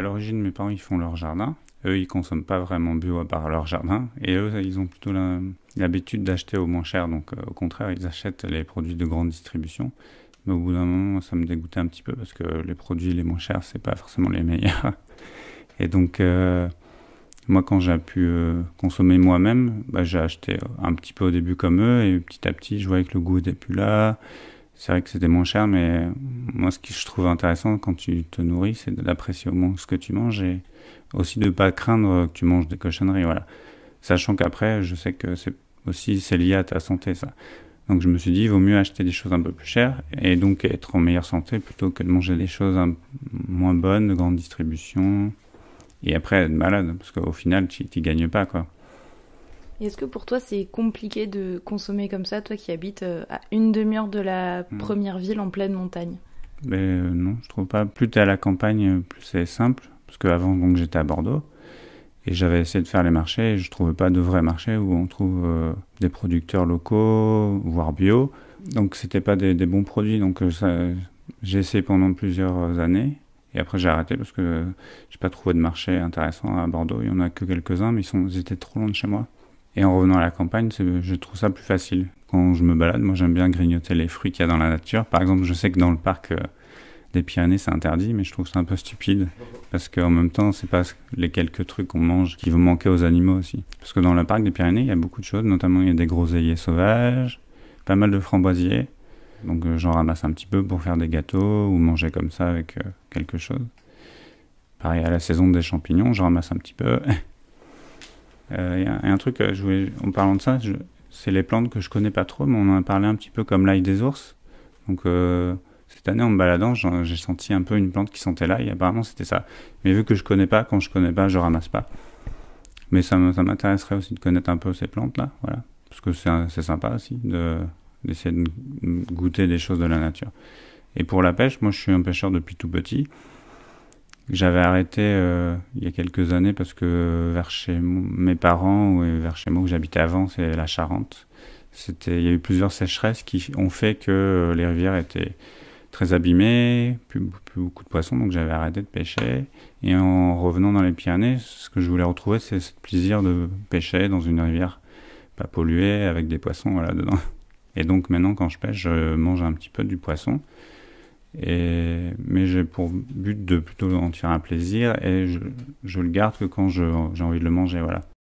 À l'origine, mes parents, ils font leur jardin. Eux, ils consomment pas vraiment bio à part leur jardin. Et eux, ils ont plutôt l'habitude d'acheter au moins cher. Donc, euh, au contraire, ils achètent les produits de grande distribution. Mais au bout d'un moment, ça me dégoûtait un petit peu parce que les produits les moins chers, c'est pas forcément les meilleurs. Et donc, euh, moi, quand j'ai pu euh, consommer moi-même, bah, j'ai acheté un petit peu au début comme eux. Et petit à petit, je voyais que le goût n'était plus là. C'est vrai que c'était moins cher, mais moi, ce que je trouve intéressant quand tu te nourris, c'est d'apprécier au moins ce que tu manges et aussi de pas craindre que tu manges des cochonneries. Voilà. Sachant qu'après, je sais que c'est aussi lié à ta santé, ça. Donc je me suis dit, il vaut mieux acheter des choses un peu plus chères et donc être en meilleure santé plutôt que de manger des choses un, moins bonnes, de grande distribution, et après être malade, parce qu'au final, tu n'y gagnes pas, quoi. Est-ce que pour toi, c'est compliqué de consommer comme ça, toi qui habites euh, à une demi-heure de la mmh. première ville en pleine montagne mais euh, non, je trouve pas. Plus t'es à la campagne, plus c'est simple. Parce qu'avant, donc, j'étais à Bordeaux. Et j'avais essayé de faire les marchés et je trouvais pas de vrais marchés où on trouve euh, des producteurs locaux, voire bio. Donc c'était pas des, bons produits. Donc euh, j'ai essayé pendant plusieurs années. Et après j'ai arrêté parce que j'ai pas trouvé de marché intéressant à Bordeaux. Il y en a que quelques-uns, mais ils, ils étaient trop loin de chez moi. Et en revenant à la campagne, je trouve ça plus facile quand je me balade, moi j'aime bien grignoter les fruits qu'il y a dans la nature. Par exemple, je sais que dans le parc euh, des Pyrénées, c'est interdit, mais je trouve ça un peu stupide parce qu'en même temps, c'est pas les quelques trucs qu'on mange qui vont manquer aux animaux aussi. Parce que dans le parc des Pyrénées, il y a beaucoup de choses, notamment il y a des groseilliers sauvages, pas mal de framboisiers. Donc euh, j'en ramasse un petit peu pour faire des gâteaux ou manger comme ça avec euh, quelque chose. Pareil à la saison des champignons, j'en ramasse un petit peu. Il y, a un truc, je en parlant de ça, c'est les plantes que je connais pas trop, mais on en a parlé un petit peu comme l'ail des ours. Donc euh, cette année, en me baladant, j'ai senti un peu une plante qui sentait l'ail. Apparemment, c'était ça. Mais vu que je connais pas, quand je connais pas, je ramasse pas. Mais ça, ça m'intéresserait aussi de connaître un peu ces plantes-là, voilà. Parce que c'est sympa aussi d'essayer de goûter des choses de la nature. Et pour la pêche, moi je suis un pêcheur depuis tout petit j'avais arrêté euh, il y a quelques années parce que vers chez mes parents ou vers chez moi où j'habitais avant, c'est la Charente. il y a eu plusieurs sécheresses qui ont fait que euh, les rivières étaient très abîmées, plus, beaucoup de poissons, donc j'avais arrêté de pêcher. Et en revenant dans les Pyrénées, ce que je voulais retrouver, c'est ce plaisir de pêcher dans une rivière pas polluée avec des poissons là dedans. Et donc maintenant, quand je pêche, je mange un petit peu du poisson. Et, mais j'ai pour but de plutôt en tirer un plaisir et je, je le garde que quand j'ai envie de le manger. Voilà.